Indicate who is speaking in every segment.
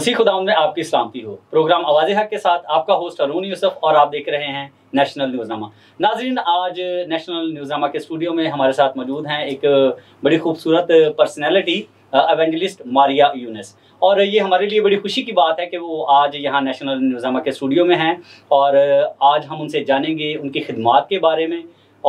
Speaker 1: मसीह खुदाम में आपकी सलामती हो प्रोग्राम आवाज हक के साथ आपका होस्ट अरून यूसुफ और आप देख रहे हैं नेशनल न्यूजामा नाजरीन आज नेशनल न्यूजामा के स्टूडियो में हमारे साथ मौजूद हैं एक बड़ी खूबसूरत पर्सनैलिटी एवेंजलिस्ट मारिया यूनस और ये हमारे लिए बड़ी खुशी की बात है कि वो आज यहाँ नेशनल न्यूजामा के स्टूडियो में हैं और आज हम उनसे जानेंगे उनकी खिदमत के बारे में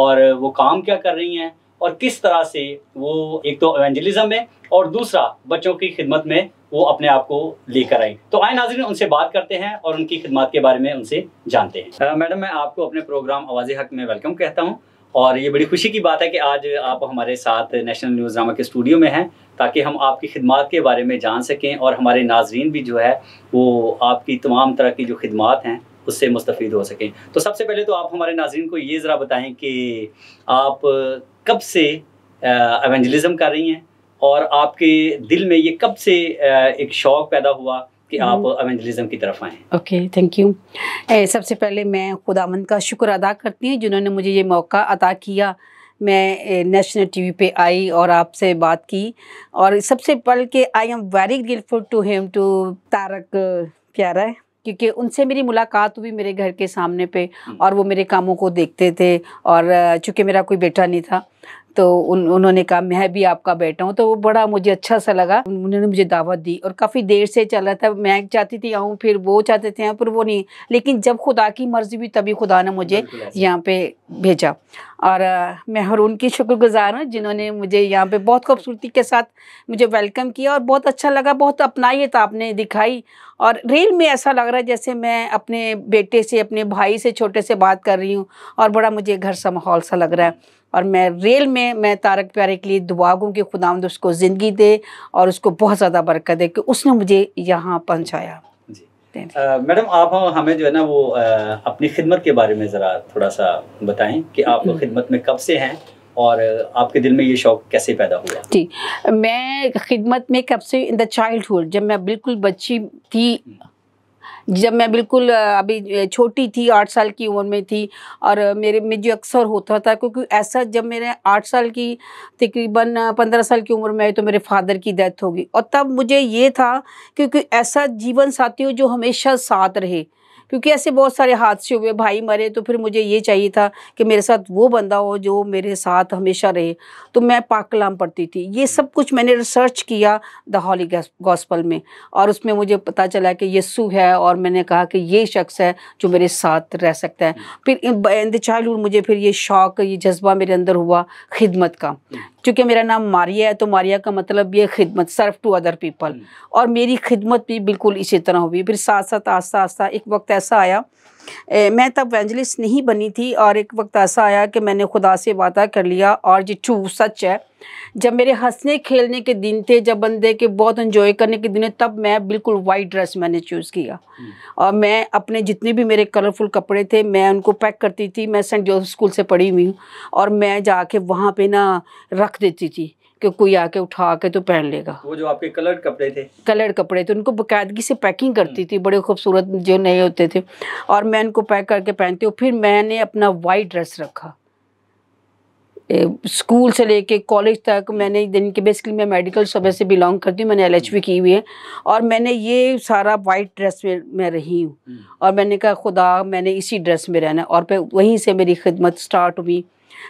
Speaker 1: और वो काम क्या कर रही हैं और किस तरह से वो एक तो एवेंजलिज्म में और दूसरा बच्चों की खिदमत में वो अपने आप को लेकर आई तो आए नाजरीन उनसे बात करते हैं और उनकी खिदमत के बारे में उनसे जानते हैं मैडम मैं आपको अपने प्रोग्राम आवाज़ हक में वेलकम कहता हूँ और ये बड़ी खुशी की बात है कि आज आप हमारे साथ नेशनल न्यूज़ ड्रामा के स्टूडियो में हैं ताकि हम आपकी खिदमत के बारे में जान सकें और हमारे नाजरीन भी जो है वो आपकी तमाम तरह की जो खिदमत हैं उससे मुस्तफ़ हो सकें तो सबसे पहले तो आप हमारे नाजरीन को ये ज़रा बताएं कि आप कब से एवेंजलिज़म कर रही हैं और आपके दिल में ये कब से एक शौक पैदा हुआ कि हम्म। आप एवेंजलिज्म की तरफ आए
Speaker 2: ओके थैंक यू सबसे पहले मैं खुदामंद का शुक्र अदा करती हूँ जिन्होंने मुझे ये मौका अदा किया मैं नेशनल टीवी पे आई और आपसे बात की और सबसे पहले के I am very grateful to him to Tarak प्यारा है क्योंकि उनसे मेरी मुलाकात हुई मेरे घर के सामने पे हम्म। और वो मेरे कामों को देखते थे और चूँकि मेरा कोई बेटा नहीं था तो उन उन्होंने कहा मैं भी आपका बेटा हूँ तो वो बड़ा मुझे अच्छा सा लगा उन्होंने मुझे दावत दी और काफ़ी देर से चला था मैं चाहती थी आऊँ फिर वो चाहते थे हाँ, पर वो नहीं लेकिन जब खुदा की मर्ज़ी भी तभी खुदा ने मुझे यहाँ पे भेजा और मैं हर की शुक्रगुजार हूँ जिन्होंने मुझे यहाँ पे बहुत खूबसूरती के साथ मुझे वेलकम किया और बहुत अच्छा लगा बहुत था आपने दिखाई और रेल में ऐसा लग रहा है जैसे मैं अपने बेटे से अपने भाई से छोटे से बात कर रही हूँ और बड़ा मुझे घर सा माहौल सा लग रहा है और मैं रेल में मैं तारक प्यारे के लिए दुआ गूँ कि खुदा उसको ज़िंदगी दे और उसको बहुत ज़्यादा बरकत दे कि उसने मुझे यहाँ पहुँचाया
Speaker 1: मैडम आप हमें जो है ना वो आ, अपनी खिदमत के बारे में ज़रा थोड़ा सा बताएं कि आप हम्म। खिदमत में कब से हैं और आपके दिल में ये शौक कैसे पैदा हुआ
Speaker 2: जी मैं खिदमत में कब से इन द चाइल्डहुड जब मैं बिल्कुल बच्ची थी हम्म। जब मैं बिल्कुल अभी छोटी थी आठ साल की उम्र में थी और मेरे में जो अक्सर होता था क्योंकि ऐसा जब मेरे आठ साल की तकरीबन पंद्रह साल की उम्र में आई तो मेरे फादर की डेथ होगी और तब मुझे ये था क्योंकि ऐसा जीवन साथी हो जो हमेशा साथ रहे क्योंकि ऐसे बहुत सारे हादसे हुए भाई मरे तो फिर मुझे ये चाहिए था कि मेरे साथ वो बंदा हो जो मेरे साथ हमेशा रहे तो मैं पाक कलाम पढ़ती थी ये सब कुछ मैंने रिसर्च किया द हॉली गॉस्पल में और उसमें मुझे पता चला कि यस्सु है और मैंने कहा कि ये शख्स है जो मेरे साथ रह सकता है फिर इन द मुझे फिर ये शौक ये जज्बा मेरे अंदर हुआ खिदमत का क्योंकि मेरा नाम मारिया है तो मारिया का मतलब ये खिदमत सर्व टू अदर पीपल और मेरी खिदमत भी बिल्कुल इसी तरह हुई फिर साथ साथ आस्ता आस्ता एक वक्त ऐसा आया मैं तब वैंजलिस्ट नहीं बनी थी और एक वक्त ऐसा आया कि मैंने खुदा से वादा कर लिया और ये टू सच है जब मेरे हंसने खेलने के दिन थे जब बंदे के बहुत इन्जॉय करने के दिन तब मैं बिल्कुल वाइट ड्रेस मैंने चूज़ किया हम्म। और मैं अपने जितने भी मेरे कलरफुल कपड़े थे मैं उनको पैक करती थी मैं सेंट जोसेफ स्कूल से पढ़ी हुई हूँ और मैं जाके वहाँ पे ना रख देती थी कि कोई आके उठा के तो पहन लेगा
Speaker 1: वो जो आपके कलर्ड कपड़े थे
Speaker 2: कलर्ड कपड़े थे उनको बकायदगी से पैकिंग करती थी बड़े खूबसूरत जो नए होते थे और मैं उनको पैक करके पहनती हूँ फिर मैंने अपना वाइट ड्रेस रखा स्कूल से लेके कॉलेज तक मैंने दिन के बेसिकली मैं मेडिकल सुबह से बिलोंग करती हूँ मैंने एल की हुई है और मैंने ये सारा वाइट ड्रेस में मैं रही हूँ हम्म। और मैंने कहा खुदा मैंने इसी ड्रेस में रहना और फिर वहीं से मेरी खिदमत स्टार्ट हुई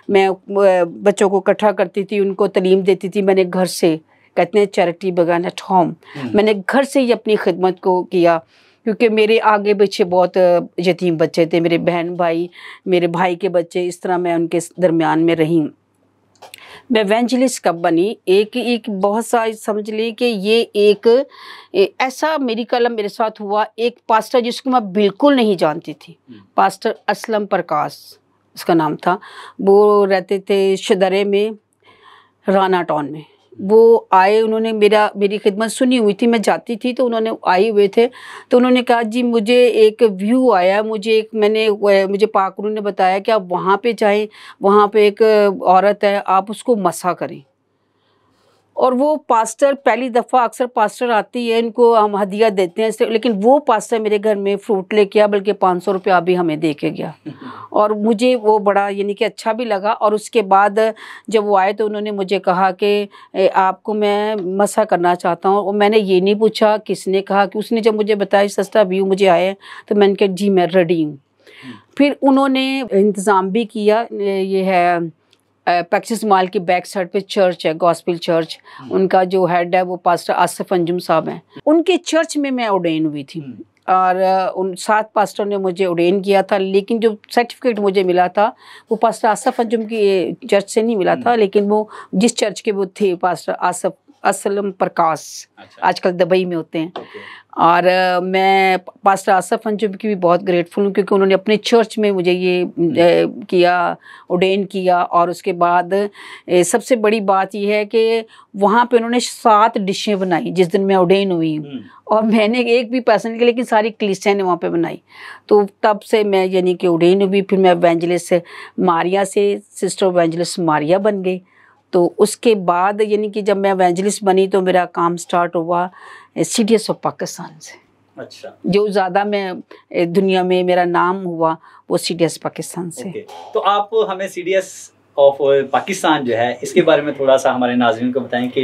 Speaker 2: मैं बच्चों को इकट्ठा करती थी उनको तलीम देती थी मैंने घर से कहते हैं चैरिटी बगान एट होम हम्म। मैंने घर से ही अपनी खिदमत को किया क्योंकि मेरे आगे पीछे बहुत यतीम बच्चे थे मेरे बहन भाई मेरे भाई के बच्चे इस तरह मैं उनके दरमियान में रही मैं वेंजलिस कब बनी एक एक बहुत सा समझ ली कि ये एक ऐसा मेरी कलम मेरे साथ हुआ एक पास्टर जिसको मैं बिल्कुल नहीं जानती थी पास्टर हम्म। असलम प्रकाश उसका नाम था वो रहते थे शदरे में राना टाउन में वो आए उन्होंने मेरा मेरी खिदमत सुनी हुई थी मैं जाती थी तो उन्होंने आए हुए थे तो उन्होंने कहा जी मुझे एक व्यू आया मुझे एक मैंने मुझे पाक ने बताया कि आप वहाँ पे जाएं वहाँ पे एक औरत है आप उसको मसा करें और वो पास्टर पहली दफ़ा अक्सर पास्टर आती है इनको हम हदिया देते हैं लेकिन वो पास्टर मेरे घर में फ्रूट लेके आया बल्कि पाँच सौ रुपया भी हमें दे के गया और मुझे वो बड़ा यानी कि अच्छा भी लगा और उसके बाद जब वो आए तो उन्होंने मुझे कहा कि आपको मैं मसा करना चाहता हूँ और मैंने ये नहीं पूछा किसने कहा कि उसने जब मुझे बताया सस्ता व्यू मुझे आया तो मैंने कहा जी मैं रेडी हूँ हम्म। फिर उन्होंने इंतज़ाम भी किया ये है पैक्सिस माल के बैक साइड पे चर्च है गॉस्पिल चर्च हम्म। उनका जो हेड है वो पास्टर आसिफ अंजुम साहब हैं उनके चर्च में मैं ऑर्डेन हुई थी हम्म। और उन सात पास्टर ने मुझे उडेन किया था लेकिन जो सर्टिफिकेट मुझे मिला था वो पास्टर आसफ अंजुम की चर्च से नहीं मिला था हम्म। लेकिन वो जिस चर्च के वो थे पास्टर आसफ असलम प्रकाश अच्छा। आजकल दुबई में होते हैं और मैं पास्टर आसफ अंजुम की भी बहुत ग्रेटफुल हूँ क्योंकि उन्होंने अपने चर्च में मुझे ये हम्म। किया उडेन किया और उसके बाद सबसे बड़ी बात यह है कि वहाँ पे उन्होंने सात डिशें बनाई जिस दिन मैं उडेन हुई हम्म। और मैंने एक भी पर्सन के लेकिन सारी क्लिसें ने वहाँ पे बनाई तो तब से मैं यानी कि उडेन हुई फिर मैं वेंजलिस मारिया से सिस्टर वेंजलिस मारिया बन गई तो उसके बाद यानी कि जब मैं वेंजलिस बनी तो मेरा काम स्टार्ट हुआ सिटी ऑफ पाकिस्तान से अच्छा जो ज़्यादा मैं दुनिया में मेरा नाम हुआ वो सी डी एस पाकिस्तान से
Speaker 1: तो आप हमें C D S of Pakistan जो है इसके बारे में थोड़ा सा हमारे नाजरन को बताएं कि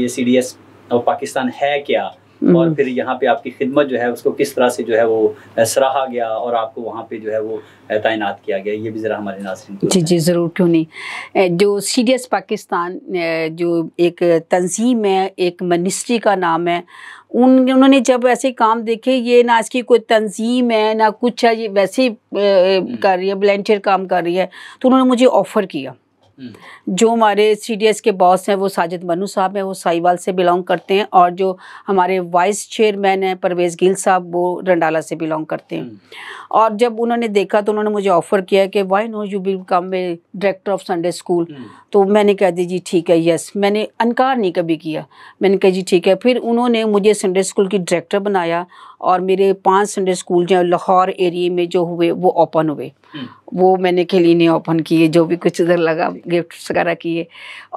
Speaker 1: ये C D S of Pakistan है क्या और हम्म। फिर यहाँ पे आपकी खिदमत जो है उसको किस तरह से जो है वो सराहा गया और आपको वहाँ पे जो है वो तैनात किया गया ये भी ज़रा हमारे नाजरन जी
Speaker 2: जी ज़रूर क्यों नहीं जो सी पाकिस्तान जो एक तंजीम है एक मिनिस्ट्री का नाम है उन उन्होंने जब ऐसे काम देखे ये ना इसकी कोई तंजीम है ना कुछ है ये वैसे हम्म। कर रही है वॉल्टियर काम कर रही है तो उन्होंने मुझे ऑफ़र किया जो हमारे सीडीएस के बॉस हैं वो साजिद मनु साहब हैं वो साहिवाल से बिलोंग करते हैं और जो हमारे वाइस चेयरमैन हैं परवेज़ गिल साहब वो रंडाला से बिलोंग करते हैं और जब उन्होंने देखा तो उन्होंने मुझे ऑफ़र किया कि why no you become come director of Sunday school तो मैंने कह दी जी ठीक है यस मैंने इनकार नहीं कभी किया मैंने कहा जी ठीक है फिर उन्होंने मुझे संडे स्कूल की डायरेक्टर बनाया और मेरे पांच संडे स्कूल जो लाहौर एरिए में जो हुए वो ओपन हुए हम्म। वो मैंने खेली नहीं ओपन किए जो भी कुछ उधर लगा गिफ्ट वगैरह किए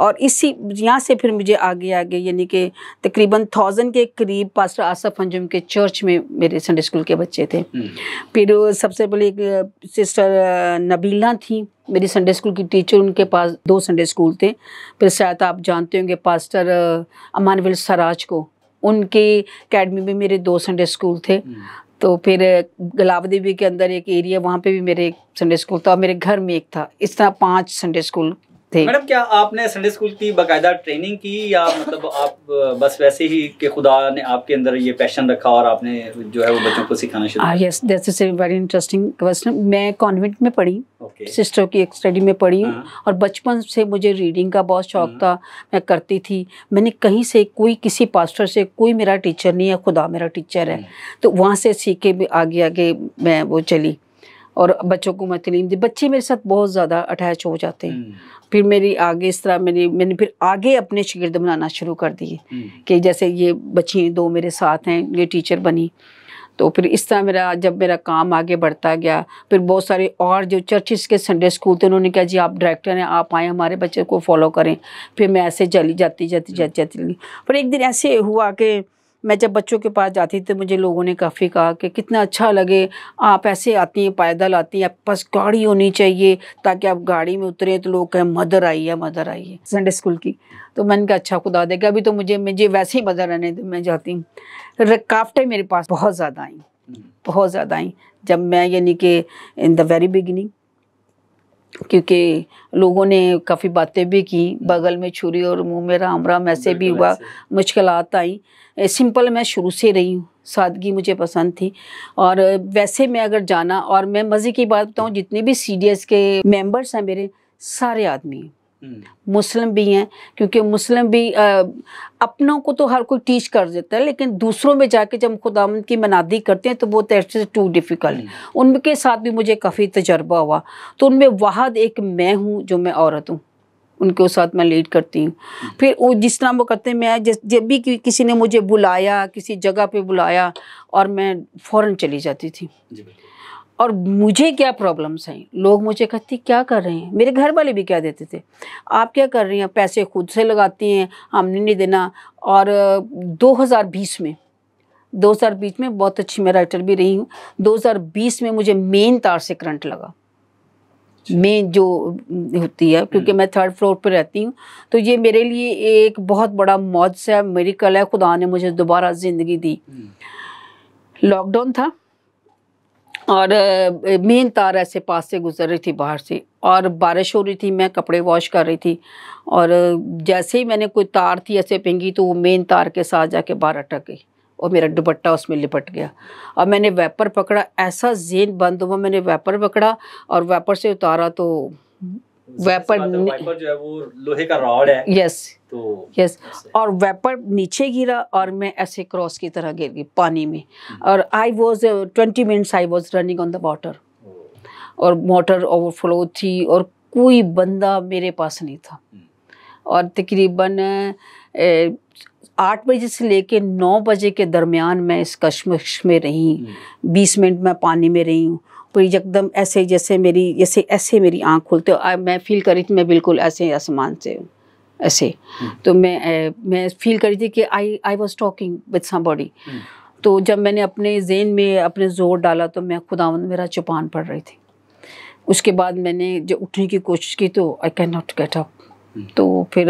Speaker 2: और इसी यहाँ से फिर मुझे आगे आगे यानी कि तकरीबन थाउजेंड के करीब पास्टर आसफ अंजुम के चर्च में मेरे संडे स्कूल के बच्चे थे हम्म। फिर सबसे पहले एक सिस्टर नबीला थी मेरी संडे स्कूल की टीचर उनके पास दो संडे स्कूल थे फिर शायद आप जानते होंगे पास्टर अमानविल सराज को उनके अकेडमी में मेरे दो संडे स्कूल थे हम्म। तो फिर गुलाब देवी के अंदर एक एरिया वहाँ पे भी मेरे संडे स्कूल था और मेरे घर में एक था इस तरह पांच संडे स्कूल मैडम
Speaker 1: क्या आपने संडे स्कूल की बाकायदा ट्रेनिंग की या मतलब आप बस वैसे ही कि खुदा ने आपके अंदर ये पैशन रखा और आपने जो है वो बच्चों को सिखाना शुरू
Speaker 2: yes that's a very interesting question मैं कॉन्वेंट में पढ़ी okay. सिस्टर की एक स्टडी में पढ़ी हूँ और बचपन से मुझे रीडिंग का बहुत शौक हाँ। था मैं करती थी मैंने कहीं से कोई किसी पास्टर से कोई मेरा टीचर नहीं है खुदा मेरा टीचर है हाँ। तो वहाँ से सीख के भी आगे आगे मैं वो चली और बच्चों को मैं तलीम दी बच्चे मेरे साथ बहुत ज़्यादा अटैच हो जाते हैं हम्म। फिर मेरी आगे इस तरह मेरी मैंने फिर आगे अपने शिगिर्द बनाना शुरू कर दिए हम्म। कि जैसे ये बच्ची दो मेरे साथ हैं ये टीचर बनी तो फिर इस तरह मेरा जब मेरा काम आगे बढ़ता गया फिर बहुत सारे और जो चर्चिस के संडे स्कूल थे उन्होंने कहा जी आप डायरेक्टर हैं आप आएँ हमारे बच्चे को फॉलो करें फिर मैं ऐसे चली जाती जाती हम्म। जाती जाती पर एक दिन ऐसे हुआ कि मैं जब बच्चों के पास जाती तो मुझे लोगों ने काफ़ी कहा कि कितना अच्छा लगे आप ऐसे आती हैं पैदल आती हैं आपके पास गाड़ी होनी चाहिए ताकि आप गाड़ी में उतरें तो लोग कहें मदर आई है मदर आई है संडे स्कूल की तो मैंने कहा अच्छा खुदा देगा अभी तो मुझे मुझे वैसे ही मदर रहने मैं जाती हूँ रकावटें मेरे पास बहुत ज़्यादा आई हम्म। बहुत ज़्यादा आई जब मैं यानी कि इन द वेरी बिगिनिंग क्योंकि लोगों ने काफ़ी बातें भी की बगल में छुरी और मुंह में राम राम ऐसे भी हुआ मुश्किल आई सिंपल मैं शुरू से रही हूँ सादगी मुझे पसंद थी और वैसे मैं अगर जाना और मैं मज़े की बात बताऊँ जितने भी सी के मेंबर्स हैं मेरे सारे आदमी मुस्लिम भी हैं क्योंकि मुस्लिम भी आ, अपनों को तो हर कोई टीच कर देता है लेकिन दूसरों में जाके जब खुदाम की मनादी करते हैं तो वो से टू डिफ़िकल्ट उनके साथ भी मुझे काफ़ी तजर्बा हुआ तो उनमें वाहद एक मैं हूँ जो मैं औरत हूँ उनके साथ मैं लीड करती हूँ हम्म। फिर वो जिस तरह वो करते मैं जिस जब भी कि, किसी ने मुझे बुलाया किसी जगह पर बुलाया और मैं फ़ौरन चली जाती थी और मुझे क्या प्रॉब्लम्स हैं लोग मुझे कहते क्या कर रहे हैं मेरे घर वाले भी क्या देते थे आप क्या कर रही हैं पैसे खुद से लगाती हैं हमने नहीं देना और 2020 में 2020 में बहुत अच्छी मैं राइटर भी रही हूँ 2020 में मुझे मेन तार से करंट लगा मेन जो होती है क्योंकि हम्म। मैं थर्ड फ्लोर पर रहती हूँ तो ये मेरे लिए एक बहुत बड़ा मौज है मेरी कला है खुदा ने मुझे दोबारा ज़िंदगी दी लॉकडाउन हम्म। था और मेन तार ऐसे पास से गुजर रही थी बाहर से और बारिश हो रही थी मैं कपड़े वॉश कर रही थी और जैसे ही मैंने कोई तार थी ऐसे पेंगी तो वो मेन तार के साथ जाके बाहर अटक गई और मेरा दुपट्टा उसमें लिपट गया और मैंने वेपर पकड़ा ऐसा जेन बंद हुआ मैंने वेपर पकड़ा और वेपर से उतारा तो वेपर वाइपर
Speaker 1: जो है वो लोहे का रॉड है यस तो
Speaker 2: यस और वेपर नीचे गिरा और मैं ऐसे क्रॉस की तरह गिर गई पानी में हम्म। और I was twenty minutes I was running on the water और मोटर ओवरफ्लो थी और कोई बंदा मेरे पास नहीं था हम्म। और तकरीबन uh, आठ बजे से लेके नौ बजे के दरमियान मैं इस कश्मश में रही हम्म। बीस मिनट मैं पानी में रही हूँ पूरी एकदम ऐसे जैसे मेरी जैसे ऐसे मेरी आँख खुलते हो मैं फील कर रही थी मैं बिल्कुल ऐसे आसमान से हूँ ऐसे हम्म। तो मैं मैं फील कर रही थी कि I I was talking with body तो जब मैंने अपने जेन में अपने ज़ोर डाला तो मैं खुदा मेरा चुपान पड़ रही थी उसके बाद मैंने जो उठने की कोशिश की तो I can not get up तो फिर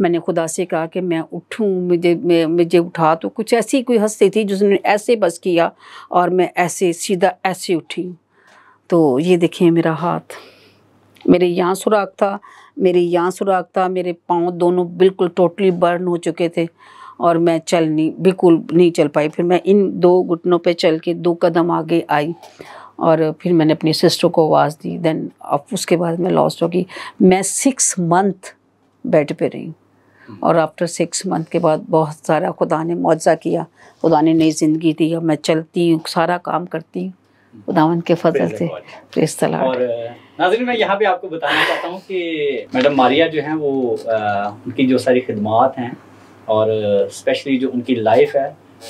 Speaker 2: मैंने खुदा से कहा कि मैं उठूं मुझे मैं मुझे उठा तो कुछ ऐसी कोई हस्ती थी जिसने ऐसे बस किया और मैं ऐसे सीधा ऐसे उठी तो ये देखिए मेरा हाथ मेरे यहाँ सुराख था मेरे यहाँ सुराख था मेरे पाँव दोनों बिल्कुल टोटली बर्न हो चुके थे और मैं चल नहीं बिल्कुल नहीं चल पाई फिर मैं इन दो घुटनों पे चल के दो कदम आगे आई और फिर मैंने अपनी सिस्टर को आवाज़ दी देन अब उसके बाद मैं लॉस्ट हो गई मैं सिक्स मंथ बेड पे रही और आफ्टर सिक्स मंथ के बाद बहुत सारा खुदा ने मुआवजा किया खुदा ने नई ज़िंदगी दी और मैं चलती हूँ सारा काम करती हूँ खुदावन के फजल से प्रेस और
Speaker 1: नाजरीन मैं यहाँ पे आपको बताना चाहता हूँ कि मैडम मारिया जो हैं वो आ, उनकी जो सारी खदमात हैं और स्पेशली जो उनकी लाइफ है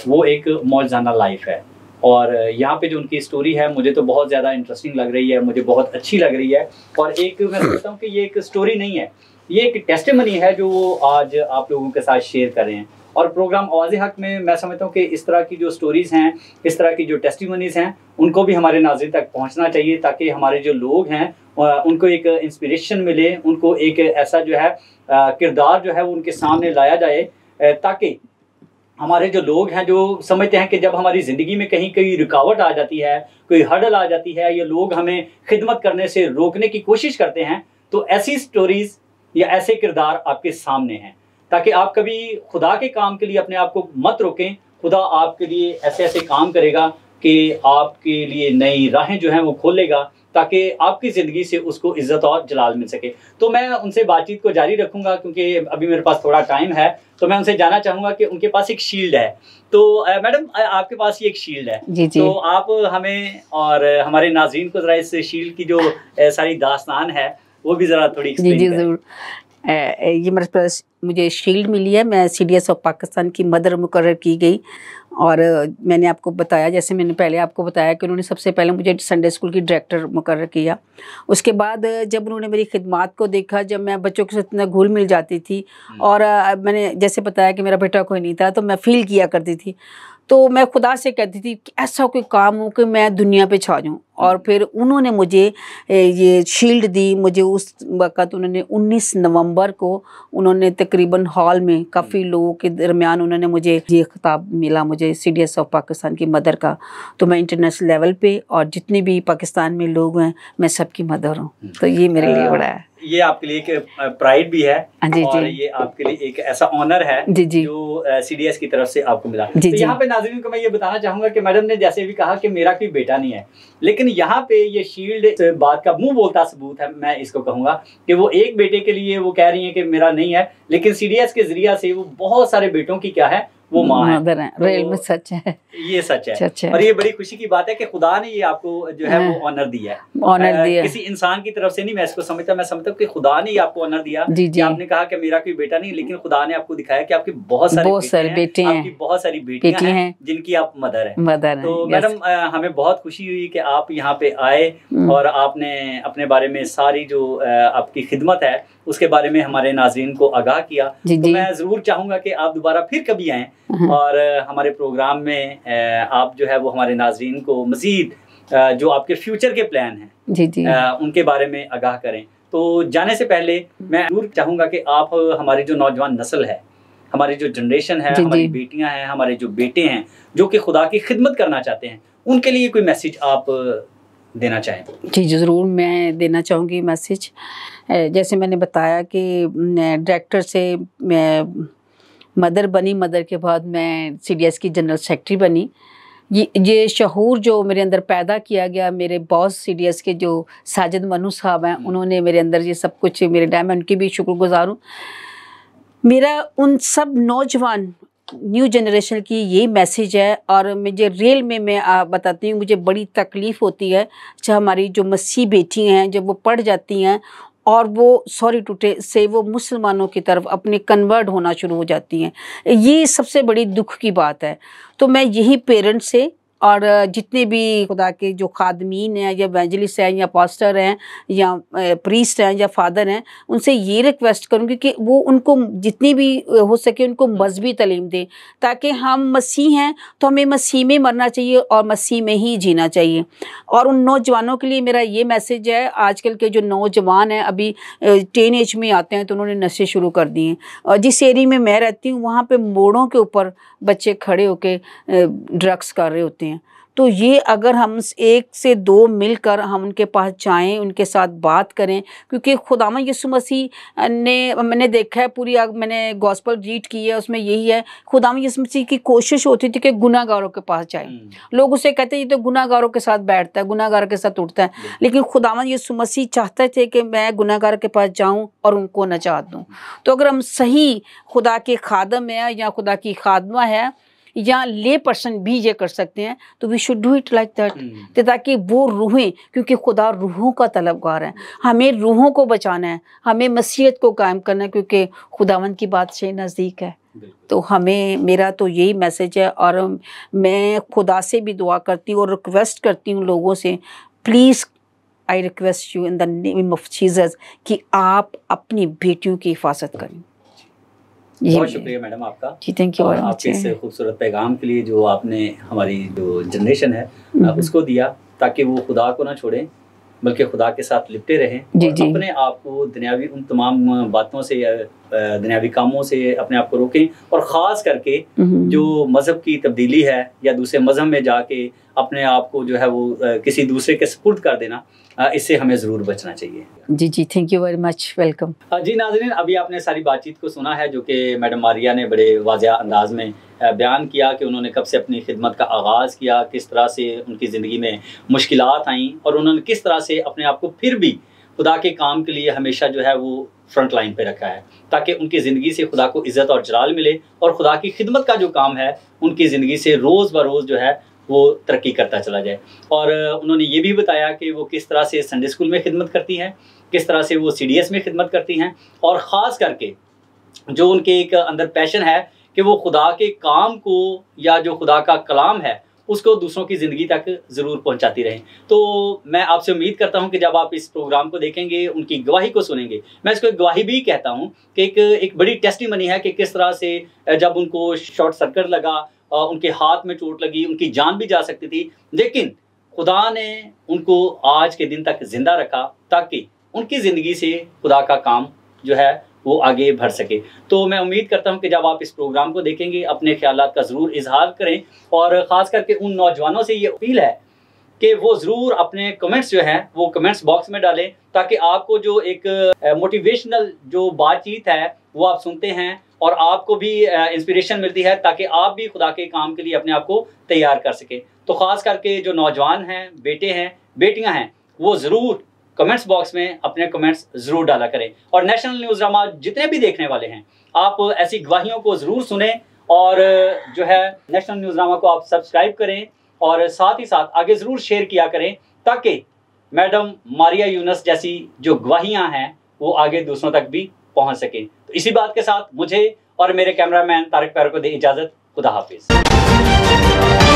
Speaker 1: वो एक मौजाना लाइफ है और यहाँ पे जो उनकी स्टोरी है मुझे तो बहुत ज़्यादा इंटरेस्टिंग लग रही है मुझे बहुत अच्छी लग रही है और एक मैं सोचता हूँ कि ये एक स्टोरी नहीं है ये एक टेस्टमनी है जो वो आज आप लोगों के साथ शेयर कर रहे हैं और प्रोग्राम आवाज हक में मैं समझता हूँ कि इस तरह की जो स्टोरीज हैं इस तरह की जो टेस्टिमनीज हैं उनको भी हमारे नाजिर तक पहुँचना चाहिए ताकि हमारे जो लोग हैं उनको एक इंस्पिरेशन मिले उनको एक ऐसा जो है किरदार जो है वो उनके सामने लाया जाए ताकि हमारे जो लोग हैं जो समझते हैं कि जब हमारी ज़िंदगी में कहीं कोई रुकावट आ जाती है कोई हडल आ जाती है या लोग हमें खिदमत करने से रोकने की कोशिश करते हैं तो ऐसी स्टोरीज़ या ऐसे किरदार आपके सामने हैं ताकि आप कभी खुदा के काम के लिए अपने आप को मत रोकें खुदा आपके लिए ऐसे ऐसे काम करेगा कि आपके लिए नई राहें जो हैं वो खोलेगा ताकि आपकी ज़िंदगी से उसको इज़्ज़त और जलाल मिल सके तो मैं उनसे बातचीत को जारी रखूंगा क्योंकि अभी मेरे पास थोड़ा टाइम है तो मैं उनसे जाना चाहूँगा कि उनके पास एक शील्ड है तो मैडम आपके पास ये एक शील्ड है जी जी। तो आप हमें और हमारे नाजीन को ज़रा इस शील्ड की जो सारी दास्तान है वो भी जरा थोड़ी जी जी जरूर
Speaker 2: ये मेरे पास मुझे शील्ड मिली है मैं C D S of Pakistan की मदर मुकर की गई और मैंने आपको बताया जैसे मैंने पहले आपको बताया कि उन्होंने सबसे पहले मुझे संडे स्कूल की डायरेक्टर मुकर किया उसके बाद जब उन्होंने मेरी खिदमत को देखा जब मैं बच्चों के साथ इतना घुल मिल जाती थी हम्म। और मैंने जैसे बताया कि मेरा बेटा कोई नहीं था तो मैं फील किया करती थी तो मैं खुदा से कहती थी कि ऐसा कोई काम हो कि मैं दुनिया पे छा जाऊँ और हम्म। फिर उन्होंने मुझे ये शील्ड दी मुझे उस वक़्त उन्होंने 19 नवंबर को उन्होंने तकरीबन हॉल में काफ़ी हम्म। लोगों के दरमियान उन्होंने मुझे ये खिताब मिला मुझे C D S of Pakistan की मदर का तो मैं इंटरनेशनल लेवल पे और जितने भी पाकिस्तान में लोग हैं मैं सबकी मदर हूँ हम्म। तो ये मेरे लिए बड़ा है
Speaker 1: ये आपके लिए एक प्राइड भी है हाँ जी और जी। ये आपके लिए एक ऐसा ऑनर है जी जी। जो सीडीएस की तरफ से आपको मिला जी तो यहाँ पे नाजरीन को मैं ये बताना चाहूंगा कि मैडम ने जैसे भी कहा कि मेरा कोई बेटा नहीं है लेकिन यहाँ पे ये शील्ड बात का मुंह बोलता सबूत है मैं इसको कहूंगा कि वो एक बेटे के लिए वो कह रही है कि मेरा नहीं है लेकिन सी के जरिया से वो बहुत सारे बेटों की क्या है वो माँ है
Speaker 2: तो रेल में सच है
Speaker 1: ये सच है सच है और ये बड़ी खुशी की बात है कि खुदा ने ये आपको जो है वो ऑनर हाँ।
Speaker 2: दिया है ऑनर दिया किसी
Speaker 1: इंसान की तरफ से नहीं मैं इसको समझता मैं समझता हूँ कि खुदा ने ये आपको ऑनर दिया जी जी आपने कहा कि मेरा कोई बेटा नहीं लेकिन खुदा ने आपको दिखाया कि आपके बहुत सारे बहुत सारे बेटे हैं आपकी बहुत सारी बेटी हैं जिनकी आप मदर है
Speaker 2: मदर तो मैडम
Speaker 1: हमें बहुत खुशी हुई की आप यहाँ पे आए हम्म। और आपने अपने बारे में सारी जो आपकी खिदमत है उसके बारे में हमारे नाजरीन को आगाह किया जी, तो मैं ज़रूर चाहूंगा कि आप दोबारा फिर कभी आए हाँ, हाँ। और हमारे प्रोग्राम में आप जो है वो हमारे नाजरीन को मज़ीद जो आपके फ्यूचर के प्लान हैं जी जी उनके बारे में आगाह करें तो जाने से पहले मैं जरूर चाहूंगा कि आप हमारी जो नौजवान नस्ल है हमारी जो जनरेशन है जी हमारी बेटियां हैं हमारे जो बेटे हैं जो कि खुदा की खिदमत करना चाहते हैं उनके लिए कोई मैसेज आप देना
Speaker 2: चाहें जी ज़रूर मैं देना चाहूँगी मैसेज जैसे मैंने बताया कि डायरेक्टर से मैं मदर बनी मदर के बाद मैं सी की जनरल सेक्रेटरी बनी ये ये शहूर जो मेरे अंदर पैदा किया गया मेरे बॉस सी के जो साजिद मनु साहब हैं हम्म। उन्होंने मेरे अंदर ये सब कुछ मेरे डैम मैं उनकी भी शुक्रगुजार हूँ मेरा उन सब नौजवान न्यू जनरेशन की यही मैसेज है और मुझे रेल में मैं आ, बताती हूँ मुझे बड़ी तकलीफ़ होती है जो हमारी जो मसीह बेटी हैं जब वो पढ़ जाती हैं और वो सॉरी टूटे से वो मुसलमानों की तरफ अपने कन्वर्ट होना शुरू हो जाती हैं ये सबसे बड़ी दुख की बात है तो मैं यही पेरेंट्स से और जितने भी खुदा के जो खादमीन हैं या वेंजलिस हैं या पास्टर हैं या प्रीस्ट हैं या फादर हैं उनसे ये रिक्वेस्ट करूँगी कि वो उनको जितनी भी हो सके उनको मजहबी तलीम दें ताकि हम मसीह हैं तो हमें मसीह में मरना चाहिए और मसीह में ही जीना चाहिए और उन नौजवानों के लिए मेरा ये मैसेज है आजकल के जो नौजवान हैं अभी टीन एज में आते हैं तो उन्होंने नशे शुरू कर दिए और जिस एरिए में मैं रहती हूँ वहाँ पर मोड़ों के ऊपर बच्चे खड़े होकर ड्रग्स कर रहे होते हैं हैं तो ये अगर हम एक से दो मिलकर हम उनके पास जाएं उनके साथ बात करें क्योंकि खुदामा यसु मसीह ने मैंने देखा है पूरी मैंने गॉस्पल रीड की है उसमें यही है खुदामा यसु मसीह की कोशिश होती थी कि गुनागारों के पास जाए हम्म। लोग उसे कहते ये तो गुनागारों के साथ बैठता है गुनागार के साथ उठता है लेकिन खुदामा यसु मसीह चाहते थे कि मैं गुनागार के पास जाऊँ और उनको नचा दूँ तो अगर हम सही खुदा के खादम है या खुदा की खादमा है या ले पर्सन भी ये कर सकते हैं तो we should do it like that ताकि वो रूहें क्योंकि खुदा रूहों का तलबगार है हमें रूहों को बचाना है हमें मसीहत को कायम करना है क्योंकि खुदावन की बात से नज़दीक है तो हमें मेरा तो यही मैसेज है और मैं खुदा से भी दुआ करती हूँ और रिक्वेस्ट करती हूँ लोगों से please I request you in the name of Jesus कि आप अपनी बेटियों की हिफाजत करें बहुत
Speaker 1: शुक्रिया मैडम आपका जी थैंक यू और आपके इस खूबसूरत पैगाम के लिए जो आपने हमारी जो जनरेशन है हम्म। उसको दिया ताकि वो खुदा को ना छोड़ें बल्कि खुदा के साथ लिपटे रहें अपने आप को दुनियावी उन तमाम बातों से दुनियावी कामों से अपने आप को रोकें और ख़ास करके हम्म। जो मज़हब की तब्दीली है या दूसरे मज़हब में जाके अपने आप को जो है वो किसी दूसरे के सपुर्द कर देना इससे हमें ज़रूर बचना चाहिए
Speaker 2: जी जी thank you very much welcome
Speaker 1: जी नाजरीन अभी आपने सारी बातचीत को सुना है जो कि मैडम मारिया ने बड़े वाजह अंदाज में बयान किया कि उन्होंने कब से अपनी खिदमत का आगाज़ किया किस तरह से उनकी ज़िंदगी में मुश्किल आईं और उन्होंने किस तरह से अपने आप को फिर भी खुदा के काम के लिए हमेशा जो है वो फ्रंट लाइन पर रखा है ताकि उनकी ज़िंदगी से खुदा को इज़्ज़त और जलाल मिले और खुदा की खिदमत का जो काम है उनकी ज़िंदगी से रोज़ ब रोज़ जो है वो तरक्की करता चला जाए और उन्होंने ये भी बताया कि वो किस तरह से संडे स्कूल में खिदमत करती हैं किस तरह से वो सी में खिदमत करती हैं और ख़ास करके जो उनके एक अंदर पैशन है कि वो खुदा के काम को या जो खुदा का कलाम है उसको दूसरों की ज़िंदगी तक ज़रूर पहुंचाती रहें तो मैं आपसे उम्मीद करता हूं कि जब आप इस प्रोग्राम को देखेंगे उनकी गवाही को सुनेंगे मैं इसको एक गवाही भी कहता हूं कि एक एक बड़ी टेस्टिंग बनी है कि किस तरह से जब उनको शॉर्ट सर्कट लगा उनके हाथ में चोट लगी उनकी जान भी जा सकती थी लेकिन खुदा ने उनको आज के दिन तक ज़िंदा रखा ताकि उनकी ज़िंदगी से खुदा का काम जो है वो आगे बढ़ सके तो मैं उम्मीद करता हूँ कि जब आप इस प्रोग्राम को देखेंगे अपने ख्याल का ज़रूर इजहार करें और ख़ास करके उन नौजवानों से ये अपील है कि वो ज़रूर अपने कमेंट्स जो हैं वो कमेंट्स बॉक्स में डालें ताकि आपको जो एक मोटिवेशनल जो बातचीत है वो आप सुनते हैं और आपको भी इंस्पिरेशन मिलती है ताकि आप भी खुदा के काम के लिए अपने आप को तैयार कर सकें तो ख़ास करके जो नौजवान हैं बेटे हैं बेटियां हैं वो ज़रूर कमेंट्स बॉक्स में अपने कमेंट्स जरूर डाला करें और नेशनल न्यूज ड्रामा जितने भी देखने वाले हैं आप ऐसी गवाहियों को जरूर सुने और जो है नेशनल न्यूज ड्रामा को आप सब्सक्राइब करें और साथ ही साथ आगे जरूर शेयर किया करें ताकि मैडम मारिया यूनस जैसी जो गवाहियां हैं वो आगे दूसरों तक भी पहुंच सके तो इसी बात के साथ मुझे और मेरे कैमरामैन तारक पैर को दे इजाजत खुदा हाफिज़